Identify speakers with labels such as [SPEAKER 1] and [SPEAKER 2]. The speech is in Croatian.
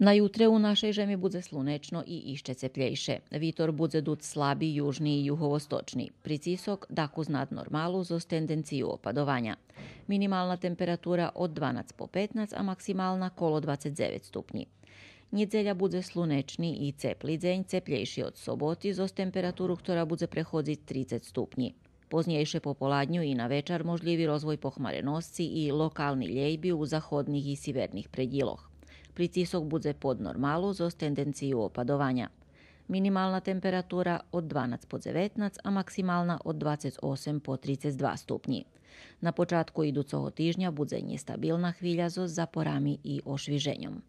[SPEAKER 1] Na jutre u našoj žemi bude slunečno i išće cepljejše. Vitor bude dut slabi južni i juhovostočni. Pricisok daku znad normalu zos tendenciju opadovanja. Minimalna temperatura od 12 po 15, a maksimalna kolo 29 stupnji. Njedelja bude slunečni i cepli dzenj, cepljejši od soboti, zos temperaturu ktora bude prehoditi 30 stupnji. Poznijejše po poladnju i na večer možljivi rozvoj pohmarenosti i lokalni ljejbi u zahodnih i sivernih predjiloh. Pritisok budze pod normalu zost tendenciju opadovanja. Minimalna temperatura od 12 po 19, a maksimalna od 28 po 32 stupnji. Na idu tog tižnja bude nestabilna hvilja zo zaporami i ošviženjom.